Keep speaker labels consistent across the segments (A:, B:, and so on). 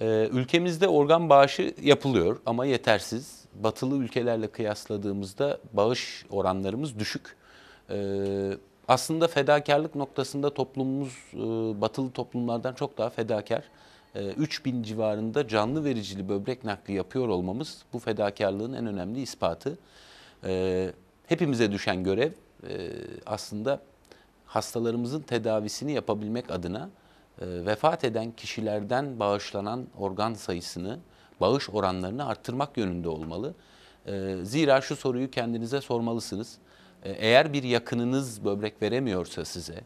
A: Ee, ülkemizde organ bağışı yapılıyor ama yetersiz. Batılı ülkelerle kıyasladığımızda bağış oranlarımız düşük. Ee, aslında fedakarlık noktasında toplumumuz e, batılı toplumlardan çok daha fedakar. E, ee, 3000 civarında canlı vericili böbrek nakli yapıyor olmamız bu fedakarlığın en önemli ispatı. E, hepimize düşen görev e, aslında hastalarımızın tedavisini yapabilmek adına e, vefat eden kişilerden bağışlanan organ sayısını, bağış oranlarını arttırmak yönünde olmalı. E, zira şu soruyu kendinize sormalısınız. E, eğer bir yakınınız böbrek veremiyorsa size,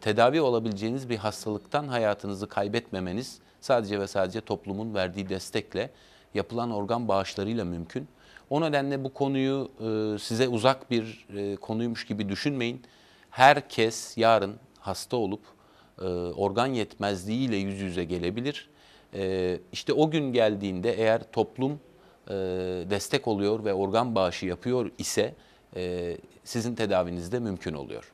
A: tedavi olabileceğiniz bir hastalıktan hayatınızı kaybetmemeniz sadece ve sadece toplumun verdiği destekle yapılan organ bağışlarıyla mümkün. O nedenle bu konuyu size uzak bir konuymuş gibi düşünmeyin. Herkes yarın hasta olup e, organ yetmezliğiyle yüz yüze gelebilir. E, işte o gün geldiğinde eğer toplum e, destek oluyor ve organ bağışı yapıyor ise sizin tedaviniz de mümkün oluyor.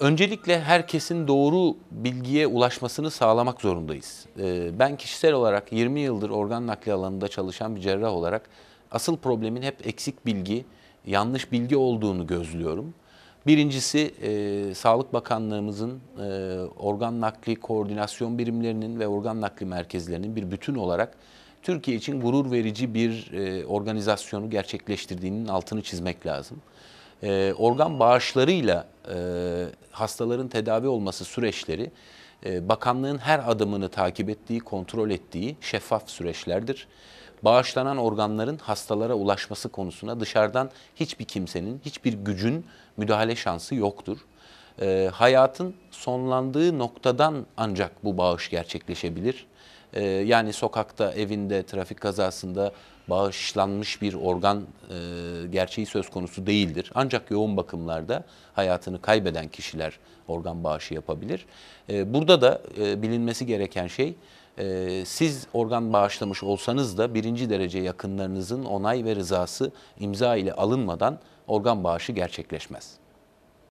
A: öncelikle herkesin doğru bilgiye ulaşmasını sağlamak zorundayız. ben kişisel olarak 20 yıldır organ nakli alanında çalışan bir cerrah olarak asıl problemin hep eksik bilgi, yanlış bilgi olduğunu gözlüyorum. Birincisi e, Sağlık Bakanlığımızın e, organ nakli koordinasyon birimlerinin ve organ nakli merkezlerinin bir bütün olarak Türkiye için gurur verici bir e, organizasyonu gerçekleştirdiğinin altını çizmek lazım. E, organ bağışlarıyla e, hastaların tedavi olması süreçleri e, bakanlığın her adımını takip ettiği, kontrol ettiği şeffaf süreçlerdir bağışlanan organların hastalara ulaşması konusuna dışarıdan hiçbir kimsenin, hiçbir gücün müdahale şansı yoktur. E, hayatın sonlandığı noktadan ancak bu bağış gerçekleşebilir. E, yani sokakta, evinde, trafik kazasında bağışlanmış bir organ e, gerçeği söz konusu değildir. Ancak yoğun bakımlarda hayatını kaybeden kişiler organ bağışı yapabilir. E, burada da e, bilinmesi gereken şey e, siz organ bağışlamış olsanız da birinci derece yakınlarınızın onay ve rızası imza ile alınmadan organ bağışı gerçekleşmez.